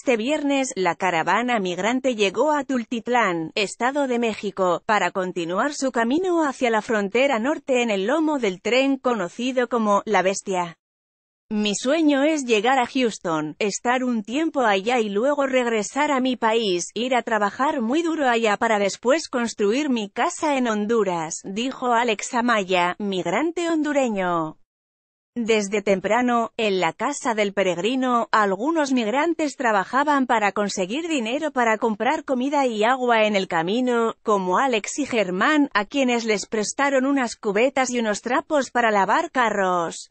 Este viernes, la caravana migrante llegó a Tultitlán, Estado de México, para continuar su camino hacia la frontera norte en el lomo del tren conocido como La Bestia. Mi sueño es llegar a Houston, estar un tiempo allá y luego regresar a mi país, ir a trabajar muy duro allá para después construir mi casa en Honduras, dijo Alex Amaya, migrante hondureño. Desde temprano, en la casa del peregrino, algunos migrantes trabajaban para conseguir dinero para comprar comida y agua en el camino, como Alex y Germán, a quienes les prestaron unas cubetas y unos trapos para lavar carros.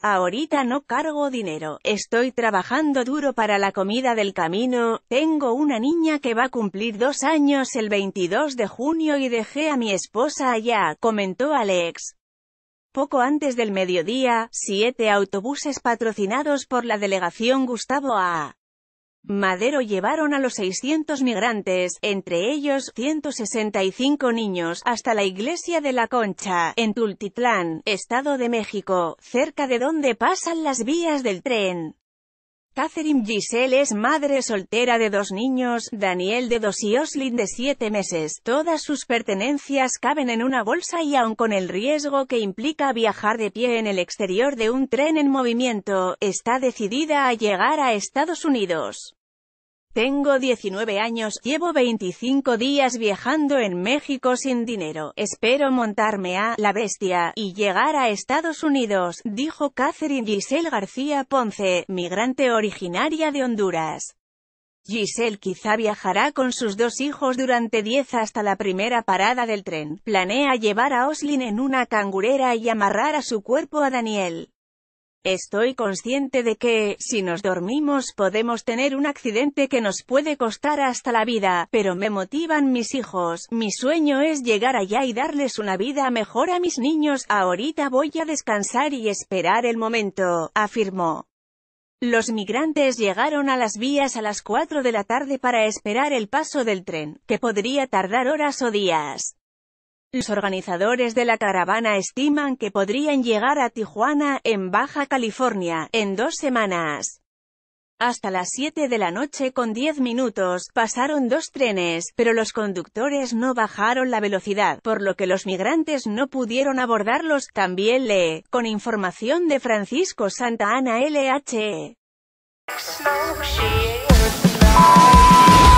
Ahorita no cargo dinero, estoy trabajando duro para la comida del camino, tengo una niña que va a cumplir dos años el 22 de junio y dejé a mi esposa allá, comentó Alex. Poco antes del mediodía, siete autobuses patrocinados por la delegación Gustavo A. Madero llevaron a los 600 migrantes, entre ellos 165 niños, hasta la iglesia de la Concha, en Tultitlán, Estado de México, cerca de donde pasan las vías del tren. Catherine Giselle es madre soltera de dos niños, Daniel de dos y Oslin de siete meses. Todas sus pertenencias caben en una bolsa y aun con el riesgo que implica viajar de pie en el exterior de un tren en movimiento, está decidida a llegar a Estados Unidos. Tengo 19 años, llevo 25 días viajando en México sin dinero, espero montarme a La Bestia y llegar a Estados Unidos, dijo Catherine Giselle García Ponce, migrante originaria de Honduras. Giselle quizá viajará con sus dos hijos durante 10 hasta la primera parada del tren. Planea llevar a Oslin en una cangurera y amarrar a su cuerpo a Daniel. Estoy consciente de que, si nos dormimos podemos tener un accidente que nos puede costar hasta la vida, pero me motivan mis hijos, mi sueño es llegar allá y darles una vida mejor a mis niños, ahorita voy a descansar y esperar el momento, afirmó. Los migrantes llegaron a las vías a las 4 de la tarde para esperar el paso del tren, que podría tardar horas o días. Los organizadores de la caravana estiman que podrían llegar a Tijuana, en Baja California, en dos semanas. Hasta las 7 de la noche con 10 minutos, pasaron dos trenes, pero los conductores no bajaron la velocidad, por lo que los migrantes no pudieron abordarlos, también lee, con información de Francisco Santa Ana LH. E.